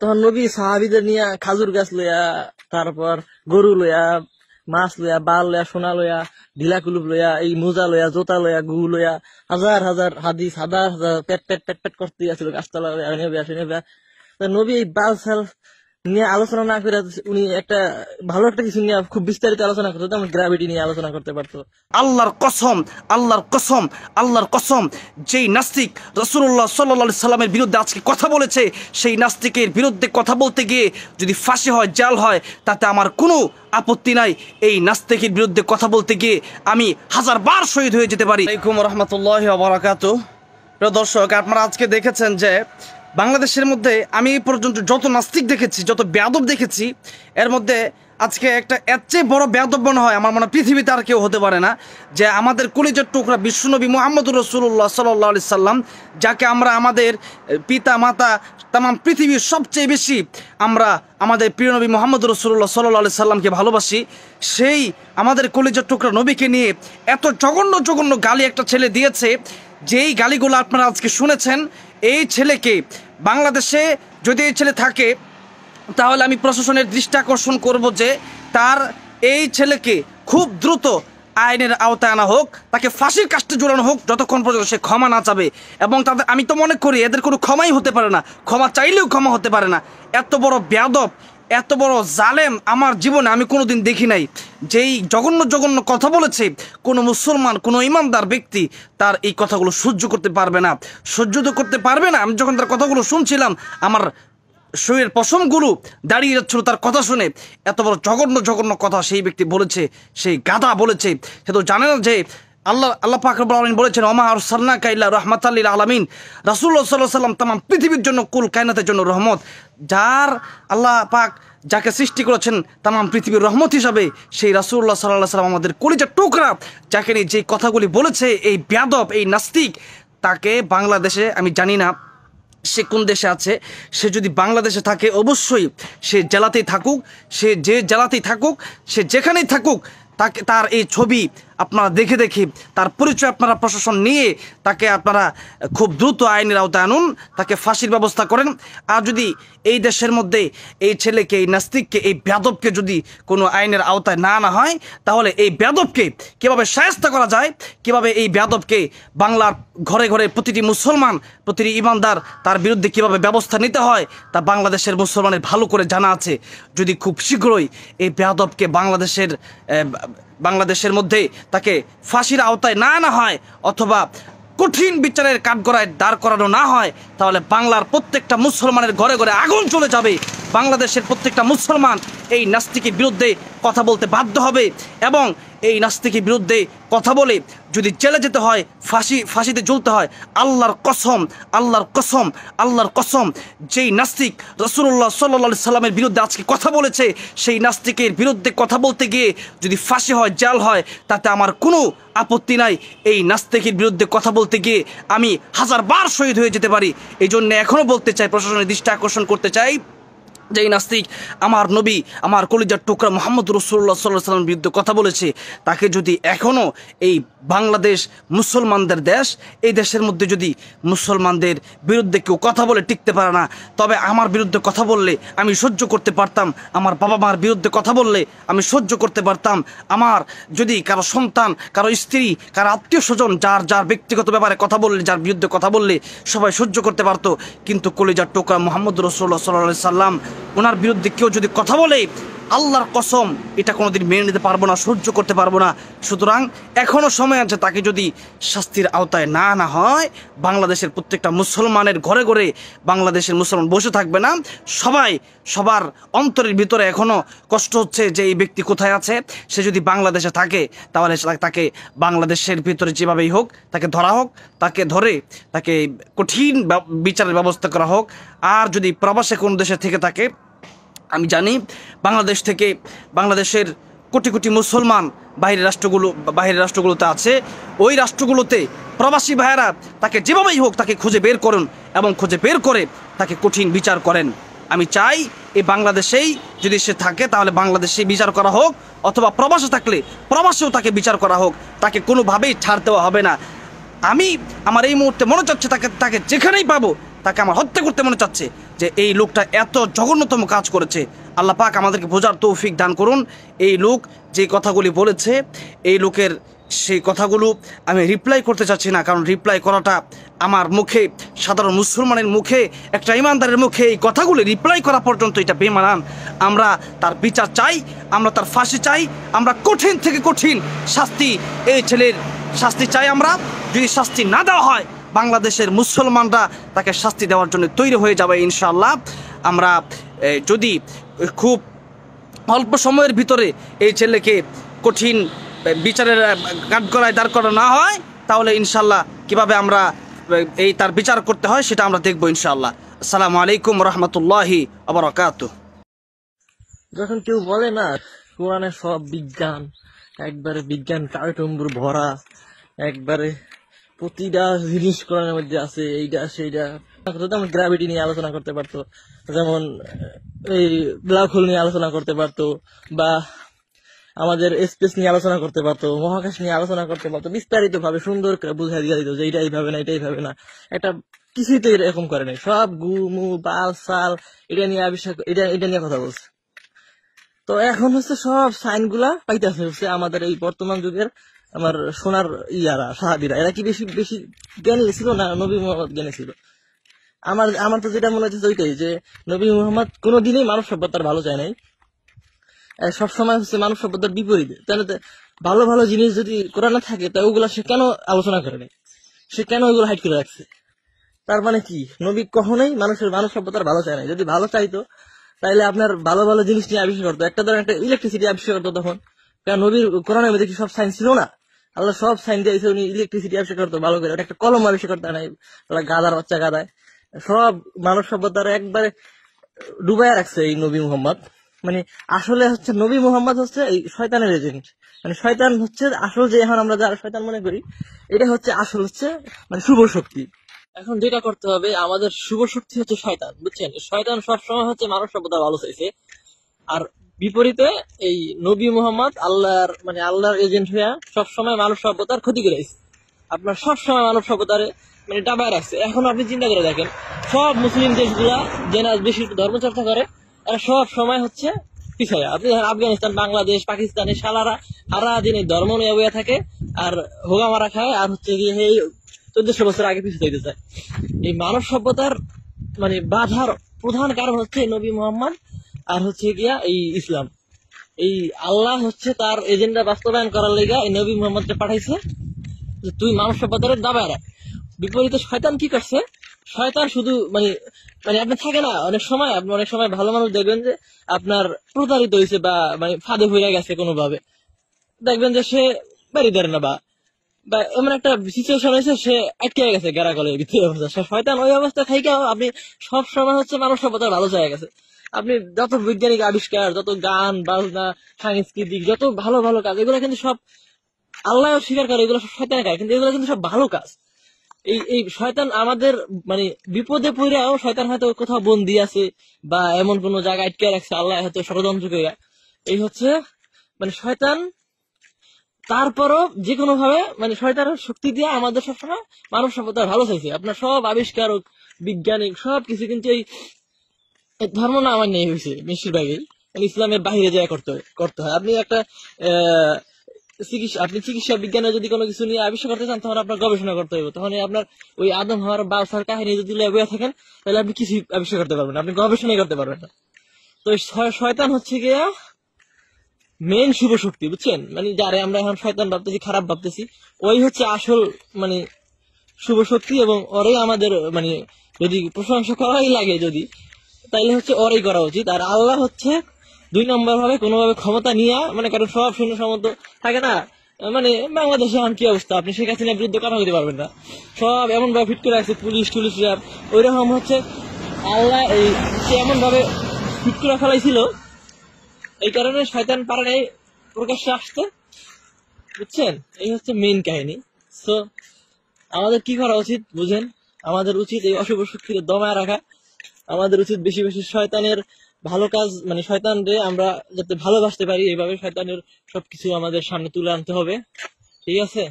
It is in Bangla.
তখন নবী সাহাবিদের নিয়ে খাজুর গাছ লইয়া তারপর গরু লইয়া মাছ লইয়া বাল লইয়া সোনা লইয়া ঢিলা কুলুপ লইয়া এই মোজা লইয়া জোতা লইয়া গু লইয়া হাজার হাজার হাদিস হাজার হাজার পেট পেট পেট পেট করতে আসছিল গাছতলা নবী আসে নবী এই বাল সাল নিয়ে আলোচনা না করে উনি একটা ভালো একটা কিছু নিয়ে খুব বিস্তারিত আলোচনা করতো যেমন গ্র্যাভিটি নিয়ে আলোচনা করতে পারতো আল্লাহর কসম আল্লাহর কসম আল্লাহর কসম যেই নাস্তিক রসুল্লাহ সাল্লা সাল্লামের বিরুদ্ধে আজকে কথা বলেছে সেই নাস্তিকের বিরুদ্ধে কথা বলতে গিয়ে যদি ফাঁসি হয় জাল হয় তাতে আমার কোনো আপত্তি নাই এই নাস্তিকের বিরুদ্ধে কথা বলতে গিয়ে আমি হাজার বার শহীদ হয়ে যেতে পারি রহমতুল্লাহ বরাকাত দর্শক আপনারা আজকে দেখেছেন যে বাংলাদেশের মধ্যে আমি পর্যন্ত যত নাস্তিক দেখেছি যত ব্যাদব দেখেছি এর মধ্যে আজকে একটা এর চেয়ে বড় ব্যাদব মনে হয় আমার মনে হয় পৃথিবীতে আর কেউ হতে পারে না যে আমাদের কলিজের টুকরা বিশ্বনবী মোহাম্মদুর রসুল্লাহ সাল্লি সাল্লাম যাকে আমরা আমাদের পিতা মাতা তাম পৃথিবীর সবচেয়ে বেশি আমরা আমাদের প্রিয় নবী মোহাম্মদুর রসুল্লাহ সাল্লি সাল্লামকে ভালোবাসি সেই আমাদের কলিজের টুকরা নবীকে নিয়ে এত জঘন্য জঘন্য গালি একটা ছেলে দিয়েছে যেই গালিগুলো আপনারা আজকে শুনেছেন এই ছেলেকে বাংলাদেশে যদি এই ছেলে থাকে তাহলে আমি প্রশাসনের দৃষ্টি আকর্ষণ করব যে তার এই ছেলেকে খুব দ্রুত আইনের আওতায় আনা হোক তাকে ফাঁসির কাজটি জোড়ানো হোক যতক্ষণ পর্যন্ত সে ক্ষমা না চাবে এবং তাদের আমি তো মনে করি এদের কোনো ক্ষমাই হতে পারে না ক্ষমা চাইলেও ক্ষমা হতে পারে না এত বড় ব্যাদব এত বড় জালেম আমার জীবনে আমি কোনোদিন দেখি নাই যেই জঘন্য জঘন্য কথা বলেছে কোনো মুসলমান কোনো ইমানদার ব্যক্তি তার এই কথাগুলো সহ্য করতে পারবে না সহ্য তো করতে পারবে না আমি যখন তার কথাগুলো শুনছিলাম আমার পশম গুরু দাঁড়িয়ে যাচ্ছিল তার কথা শুনে এত বড় জঘন্য জঘন্য কথা সেই ব্যক্তি বলেছে সেই গাধা বলেছে সে তো জানে না যে আল্লাহ আল্লাহ পাকরবুল আলমিন বলেছেন ওমা সাল্না কাইল্লা রহমাত আল্লিল আলমিন রাসুল্লাহ সাল্লাহ সাল্লাম তাম পৃথিবীর জন্য কুল কায়নাতের জন্য রহমত যার আল্লাহ পাক যাকে সৃষ্টি করেছেন তাম পৃথিবীর রহমত হিসাবে সেই রাসুল্লাহ সাল্লাহ সাল্লাম আমাদের কলিজা টুকরা যাকে নিয়ে যে কথাগুলি বলেছে এই ব্যাদব এই নাস্তিক তাকে বাংলাদেশে আমি জানি না সে কোন দেশে আছে সে যদি বাংলাদেশে থাকে অবশ্যই সে জেলাতেই থাকুক সে যে জেলাতেই থাকুক সে যেখানেই থাকুক তাকে তার এই ছবি আপনারা দেখে দেখি তার পরিচয় আপনারা প্রশাসন নিয়ে তাকে আপনারা খুব দ্রুত আইনের আওতায় আনুন তাকে ফাঁসির ব্যবস্থা করেন আর যদি এই দেশের মধ্যে এই ছেলেকে এই নাস্তিককে এই ব্যাদবকে যদি কোনো আইনের আওতায় না আনা হয় তাহলে এই ব্যাদবকে কীভাবে সায়স্তা করা যায় কিভাবে এই ব্যাদবকে বাংলার ঘরে ঘরে প্রতিটি মুসলমান প্রতিটি ইমানদার তার বিরুদ্ধে কিভাবে ব্যবস্থা নিতে হয় তা বাংলাদেশের মুসলমানের ভালো করে জানা আছে যদি খুব শীঘ্রই এই ব্যাদবকে বাংলাদেশের বাংলাদেশের মধ্যে তাকে ফাঁসির আওতায় না আনা হয় অথবা কঠিন বিচারের কাঠগড়ায় দাঁড় করানো না হয় তাহলে বাংলার প্রত্যেকটা মুসলমানের ঘরে ঘরে আগুন চলে যাবে বাংলাদেশের প্রত্যেকটা মুসলমান এই নাস্তিকের বিরুদ্ধে কথা বলতে বাধ্য হবে এবং এই নাস্তিকের বিরুদ্ধে কথা বলে যদি জেলে যেতে হয় ফাঁসি ফাঁসিতে জ্বলতে হয় আল্লাহর কসম আল্লাহর কসম আল্লাহর কসম যেই নাস্তিক রসুল্লাহ সাল্লা সাল্লামের বিরুদ্ধে আজকে কথা বলেছে সেই নাস্তিকের বিরুদ্ধে কথা বলতে গিয়ে যদি ফাঁসি হয় জাল হয় তাতে আমার কোনো আপত্তি নাই এই নাস্তিকের বিরুদ্ধে কথা বলতে গিয়ে আমি হাজার বার শহীদ হয়ে যেতে পারি এই জন্য এখনও বলতে চাই প্রশাসনের দৃষ্টি আকর্ষণ করতে চাই যেই নাস্তিক আমার নবী আমার কলিজার টুকরা মোহাম্মদ রসুল্লাহ সাল্লাহ সাল্লামের বিরুদ্ধে কথা বলেছে তাকে যদি এখনও এই বাংলাদেশ মুসলমানদের দেশ এই দেশের মধ্যে যদি মুসলমানদের বিরুদ্ধে কেউ কথা বলে টিকতে পারে না তবে আমার বিরুদ্ধে কথা বললে আমি সহ্য করতে পারতাম আমার বাবা মার বিরুদ্ধে কথা বললে আমি সহ্য করতে পারতাম আমার যদি কারো সন্তান কারো স্ত্রী কারো আত্মীয় স্বজন যার যার ব্যক্তিগত ব্যাপারে কথা বললে যার বিরুদ্ধে কথা বললে সবাই সহ্য করতে পারতো কিন্তু কলিজার টোকা মোহাম্মদ রসুল্লাহ সাল্লাহ সাল্লাম ওনার বিরুদ্ধে কেউ যদি কথা বলে আল্লাহর কসম এটা কোনোদিন মেনে নিতে পারবো না সহ্য করতে পারবো না সুতরাং এখনও সময় আছে তাকে যদি শাস্তির আওতায় না না হয় বাংলাদেশের প্রত্যেকটা মুসলমানের ঘরে ঘরে বাংলাদেশের মুসলমান বসে থাকবে না সবাই সবার অন্তরের ভিতরে এখনও কষ্ট হচ্ছে যে এই ব্যক্তি কোথায় আছে সে যদি বাংলাদেশে থাকে তাহলে তাকে বাংলাদেশের ভিতরে যেভাবেই হোক তাকে ধরা হোক তাকে ধরে তাকে কঠিন বিচারের ব্যবস্থা করা হোক আর যদি প্রবাসে কোন দেশে থেকে থাকে আমি জানি বাংলাদেশ থেকে বাংলাদেশের কোটি কোটি মুসলমান বাইরের রাষ্ট্রগুলো বাইরের রাষ্ট্রগুলোতে আছে ওই রাষ্ট্রগুলোতে প্রবাসী ভাইয়েরা তাকে যেভাবেই হোক তাকে খুঁজে বের করুন এবং খুঁজে বের করে তাকে কঠিন বিচার করেন আমি চাই এই বাংলাদেশেই যদি সে থাকে তাহলে বাংলাদেশে বিচার করা হোক অথবা প্রবাসে থাকলে প্রবাসেও তাকে বিচার করা হোক তাকে কোনোভাবেই ছাড় দেওয়া হবে না আমি আমার এই মুহূর্তে মনে চাচ্ছে তাকে তাকে যেখানেই পাবো তাকে আমার হত্যা করতে মনে চাচ্ছে যে এই লোকটা এত জঘন্যতম কাজ করেছে আল্লাহ পাক আমাদেরকে বোঝার তৌফিক দান করুন এই লোক যে কথাগুলি বলেছে এই লোকের সেই কথাগুলো আমি রিপ্লাই করতে চাচ্ছি না কারণ রিপ্লাই করাটা আমার মুখে সাধারণ মুসলমানের মুখে একটা ইমানদারের মুখে এই কথাগুলি রিপ্লাই করা পর্যন্ত এটা বেমানান আমরা তার বিচার চাই আমরা তার ফাঁসি চাই আমরা কঠিন থেকে কঠিন শাস্তি এই ছেলের শাস্তি চাই আমরা যদি শাস্তি না দেওয়া হয় বাংলাদেশের মুসলমানরা তাকে শাস্তি দেওয়ার জন্য তৈরি হয়ে যাবে ইনশাল্লাহ আমরা যদি খুব অল্প সময়ের ভিতরে এই ছেলেকে কঠিন বিচারের কাঠগড়ায় দাঁড় করা না হয় তাহলে ইনশাল্লাহ কিভাবে আমরা এই তার বিচার করতে হয় সেটা আমরা দেখবো ইনশাল্লাহ আসসালামু আলাইকুম রহমতুল্লাহি আবরকাত যখন কেউ বলে না কোরআনে সব বিজ্ঞান একবারে বিজ্ঞান কার্টুম্বুর ভরা একবারে প্রতিটা জিনিস কোরআনের মধ্যে আছে এইটা সেইটা যেমন গ্রাভিটি নিয়ে আলোচনা করতে পারতো যেমন এই ব্ল্যাক হোল নিয়ে আলোচনা করতে পারতো বা আমাদের স্পেস নিয়ে আলোচনা করতে পারতো মহাকাশ নিয়ে আলোচনা করতে পারতো বিস্তারিত ভাবে সুন্দর করে বুঝাই দিয়ে দিত যে এটা এইভাবে না এটা এইভাবে না এটা কিছুতে এরকম করে নাই সব গুমু বাল সাল এটা নিয়ে আবিষ্কার এটা এটা নিয়ে কথা বলছে তো এখন হচ্ছে সব সাইন গুলা পাইতেছে আমাদের এই বর্তমান যুগের আমার সোনার ইয়ারা সাহাবিরা এরা কি বেশি বেশি জ্ঞানী ছিল না নবী মোহাম্মদ জ্ঞানী ছিল আমার আমার তো যেটা মনে হচ্ছে ওইটাই যে নবী মোহাম্মদ কোনোদিনই মানব সভ্যতার ভালো চায় নাই সবসময় হচ্ছে মানব সভ্যতার বিপরীতে তাহলে ভালো ভালো জিনিস যদি না থাকে তা ওগুলা সে কেন আলোচনা করে নাই সে কেন ওইগুলো হাইট করে রাখছে তার মানে কি নবী কখনোই মানুষের মানব সভ্যতার ভালো চায় নাই যদি ভালো চাইতো তাহলে আপনার ভালো ভালো জিনিস নিয়ে আবিষ্কার করতো একটা ধরেন একটা ইলেকট্রিসিটি আবিষ্কার করতো তখন কারণ নবীর কোরআনের মধ্যে কি সব সাইন্স ছিল না আল্লাহ সব সাইন দিয়েছে উনি ইলেকট্রিসিটি ব্যবসা করতো ভালো করে ওটা একটা কলম ব্যবসা করতে নাই গাদার বাচ্চা গাদায় সব মানব সভ্যতার একবারে ডুবাইয়া রাখছে এই নবী মোহাম্মদ মানে আসলে হচ্ছে নবী মোহাম্মদ হচ্ছে এই শয়তানের এজেন্ট মানে শয়তান হচ্ছে আসল যে এখন আমরা যারা শয়তান মনে করি এটা হচ্ছে আসল হচ্ছে মানে শুভ শক্তি এখন যেটা করতে হবে আমাদের শুভ শক্তি হচ্ছে শয়তান বুঝছেন শয়তান সবসময় হচ্ছে মানব সভ্যতা ভালো চাইছে আর বিপরীতে এই নবী মোহাম্মদ আল্লাহর মানে আল্লাহর এজেন্ট হইয়া সবসময় মানব সভ্যতার ক্ষতি করেছে আপনার সবসময় মানব সভ্যতার মানে ডাবায় রাখছে এখন আপনি চিন্তা করে দেখেন সব মুসলিম দেশগুলা যেনা বেশি ধর্মচর্চা করে এরা সব সময় হচ্ছে পিছাই আপনি দেখেন আফগানিস্তান বাংলাদেশ পাকিস্তানে সালারা সারা দিন এই ধর্ম নিয়ে বইয়া থাকে আর হোগা মারা খায় আর হচ্ছে গিয়ে এই চোদ্দশো বছর আগে পিছিয়ে দিতে চায় এই মানব সভ্যতার মানে বাধার প্রধান কারণ হচ্ছে নবী মোহাম্মদ আর হচ্ছে গিয়া এই ইসলাম এই আল্লাহ হচ্ছে তার এজেন্ডা বাস্তবায়ন করার লেগা এই নবী মোহাম্মদকে পাঠাইছে যে তুই মানুষের বদলে দাবায় রাখ বিপরীত শয়তান কি করছে শয়তান শুধু মানে মানে আপনি থাকে না অনেক সময় আপনি অনেক সময় ভালো মানুষ দেখবেন যে আপনার প্রতারিত হয়েছে বা মানে ফাঁদে হয়ে গেছে কোনোভাবে দেখবেন যে সে বাড়ি দেয় না বা এমন একটা সিচুয়েশন হয়েছে সে আটকে গেছে গেরা কলের ভিতরে অবস্থা শয়তান ওই অবস্থা থেকে আপনি সব সময় হচ্ছে মানুষ সভ্যতা ভালো জায়গা গেছে আপনি যত বৈজ্ঞানিক আবিষ্কার যত গান বাজনা সাংস্কৃতিক যত ভালো ভালো কাজ এগুলো কিন্তু সব আল্লাহ স্বীকার করে এগুলো সব শয়তানের কাজ কিন্তু এগুলো কিন্তু সব ভালো কাজ এই এই শয়তান আমাদের মানে বিপদে পড়েও শয়তান হয়তো কোথাও বন্দি আছে বা এমন কোন জায়গায় আটকে রাখছে আল্লাহ হয়তো ষড়যন্ত্র করে এই হচ্ছে মানে শয়তান তারপরও যে কোনো ভাবে মানে শয়তানের শক্তি দিয়ে আমাদের সবসময় মানব সভ্যতা ভালো চাইছে আপনার সব আবিষ্কারক বিজ্ঞানিক কিছু কিন্তু এই ধর্ম না আমার নেই হয়েছে বেশিরভাগই মানে ইসলামের বাহিরে যায় করতে হয় করতে হয় আপনি একটা চিকিৎসা আপনি চিকিৎসা বিজ্ঞানে যদি কোনো কিছু নিয়ে আবিষ্কার করতে চান তখন আপনার গবেষণা করতে হবে তখন আপনার ওই আদম হওয়ার বা সার কাহিনী যদি লেগে থাকেন তাহলে আপনি কিছু আবিষ্কার করতে পারবেন আপনি গবেষণাই করতে পারবেন না তো শয়তান হচ্ছে গিয়া মেন শুভ শক্তি বুঝছেন মানে যারে আমরা এখন শয়তান ভাবতেছি খারাপ ভাবতেছি ওই হচ্ছে আসল মানে শুভ শক্তি এবং ওরাই আমাদের মানে যদি প্রশংসা করাই লাগে যদি তাইলে হচ্ছে ওরাই করা উচিত আর আল্লাহ হচ্ছে দুই নম্বর ভাবে কোনোভাবে ক্ষমতা নিয়ে মানে কারণ সব সৈন্য সমর্থ থাকে না মানে বাংলাদেশে এখন কি অবস্থা আপনি সে কাছে বিরুদ্ধে কথা বলতে পারবেন না সব এমন ভাবে ফিট করে রাখছে পুলিশ টুলিশ র্যাব ওই রকম হচ্ছে আল্লাহ এই সে এমন ভাবে ফিট করে ফেলাইছিল এই কারণে শয়তান পারে প্রকাশ্যে আসতে বুঝছেন এই হচ্ছে মেন কাহিনী সো আমাদের কি করা উচিত বুঝেন আমাদের উচিত এই অশুভ শক্তিকে দমায় রাখা আমাদের উচিত বেশি বেশি শয়তানের ভালো কাজ মানে শয়তান রে আমরা যাতে ভালোবাসতে পারি এইভাবে শয়তানের সবকিছু আমাদের সামনে তুলে আনতে হবে ঠিক আছে